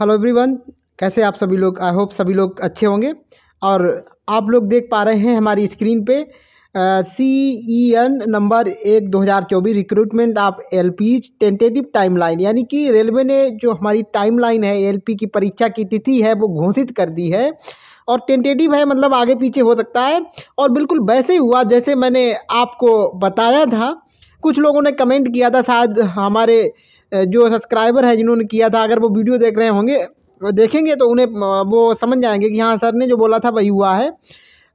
hello everyone कैसे आप सभी लोग आई होप सभी लोग अच्छे होंगे और आप लोग देख पा रहे हैं हमारी स्क्रीन पे सी ई एन नंबर एक दो हज़ार चौबीस recruitment of L P tentative timeline यानी कि रेलवे ने जो हमारी टाइमलाइन है एल पी की परीक्षा की तिथि है वो घोषित कर दी है और टेंटेटिव है मतलब आगे पीछे हो सकता है और बिल्कुल वैसे हुआ जैसे मैंने आपको बताया था कुछ लोगों ने कमेंट किया था शायद हमारे जो सब्सक्राइबर है जिन्होंने किया था अगर वो वीडियो देख रहे होंगे देखेंगे तो उन्हें वो समझ जाएंगे कि हाँ सर ने जो बोला था वही हुआ है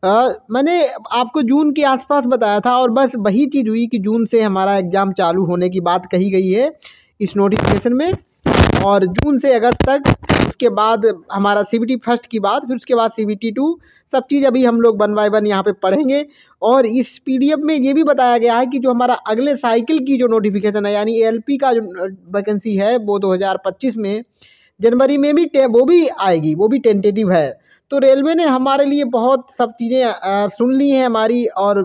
आ, मैंने आपको जून के आसपास बताया था और बस वही चीज़ हुई कि जून से हमारा एग्ज़ाम चालू होने की बात कही गई है इस नोटिफिकेशन में और जून से अगस्त तक उसके बाद हमारा सी बी फर्स्ट की बात फिर उसके बाद सी बी टू सब चीज़ अभी हम लोग वन बाई वन यहाँ पे पढ़ेंगे और इस एफ में ये भी बताया गया है कि जो हमारा अगले साइकिल की जो नोटिफिकेशन है यानी पी का जो वैकेंसी है वो 2025 में जनवरी में भी वो भी आएगी वो भी टेंटेटिव है तो रेलवे ने हमारे लिए बहुत सब चीज़ें सुन ली हैं हमारी और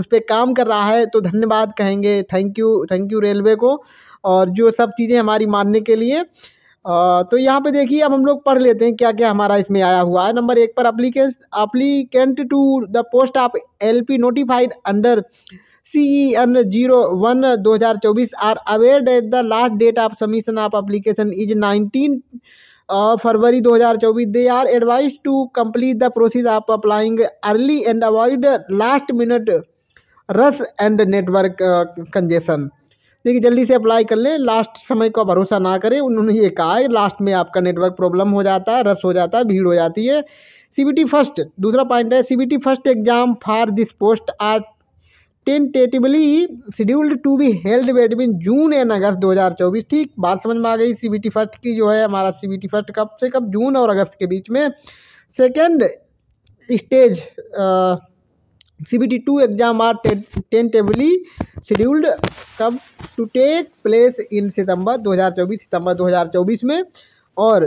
उस पर काम कर रहा है तो धन्यवाद कहेंगे thank you thank you railway को और जो सब चीज़ें हमारी मानने के लिए तो यहाँ पे देखिए अब हम लोग पढ़ लेते हैं क्या क्या हमारा इसमें आया हुआ है नंबर एक पर applicants applicant to the post of L P notified under C E N zero one दो हज़ार चौबीस are aware at the last date of submission of application is nineteen फरवरी दो हज़ार चौबीस they are advised to complete the process of applying early and avoid last minute rush and network congestion देखिए जल्दी से अप्लाई कर लें last समय का भरोसा ना करें उन्होंने ये कहा है लास्ट में आपका नेटवर्क प्रॉब्लम हो जाता है रस हो जाता है भीड़ हो जाती है सीबीटी फर्स्ट दूसरा पॉइंट है CBT first exam for this post are tentatively scheduled to be held between June and August चौबीस ठीक बात समझ में आ गई टी फर्स्ट की जो है हमारा टी फर्स्ट कब से कब जून और अगस्त के बीच में second stage C B T two exam are tentatively scheduled कब टू टेक प्लेस इन सितंबर 2024 सितंबर 2024 में और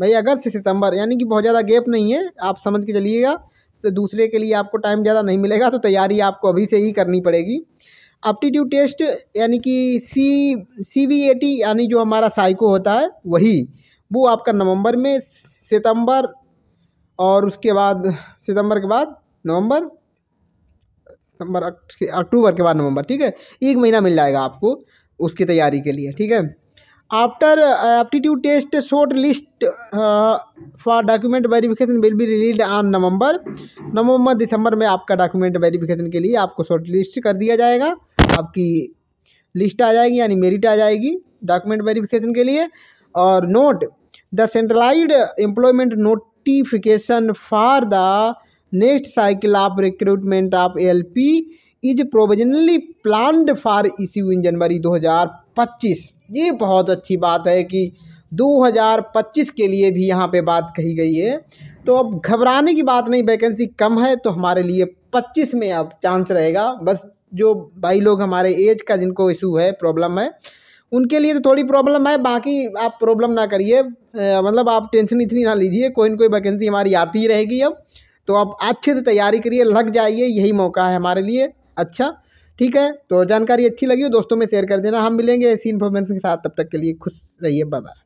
भाई अगस्त से सितंबर यानी कि बहुत ज़्यादा गैप नहीं है आप समझ के चलिएगा तो दूसरे के लिए आपको टाइम ज़्यादा नहीं मिलेगा तो तैयारी आपको अभी से ही करनी पड़ेगी अप्टीट्यूड टेस्ट यानी कि सी सी बी ए टी यानी जो हमारा साइको होता है वही वो आपका नवंबर में सितंबर और उसके बाद सितंबर के बाद नवंबर सितंबर अक्टूबर के बाद नवंबर ठीक है एक महीना मिल जाएगा आपको उसकी तैयारी के लिए ठीक है after aptitude test short list for document verification will be released on नवंबर नवंबर दिसंबर में आपका डॉक्यूमेंट वेरिफिकेशन के लिए आपको शॉर्ट लिस्ट कर दिया जाएगा आपकी लिस्ट आ जाएगी यानी मेरिट आ जाएगी डॉक्यूमेंट वेरिफिकेशन के लिए और note the centralise employment notification for the next cycle of recruitment of L P is provisionally planned for issue in जनवरी 2025 ये बहुत अच्छी बात है कि 2025 के लिए भी यहाँ पे बात कही गई है तो अब घबराने की बात नहीं वैकेंसी कम है तो हमारे लिए 25 में अब चांस रहेगा बस जो भाई लोग हमारे एज का जिनको इशू है प्रॉब्लम है उनके लिए तो थोड़ी प्रॉब्लम है बाकी आप प्रॉब्लम ना करिए मतलब आप टेंशन इतनी ना लीजिए कोई ना कोई वैकेंसी हमारी आती ही रहेगी अब तो आप अच्छे से तैयारी करिए लग जाइए यही मौका है हमारे लिए अच्छा ठीक है तो जानकारी अच्छी लगी हो दोस्तों में शेयर कर देना हम मिलेंगे ऐसी इन्फॉर्मेशन के साथ तब तक के लिए खुश रहिए बाबा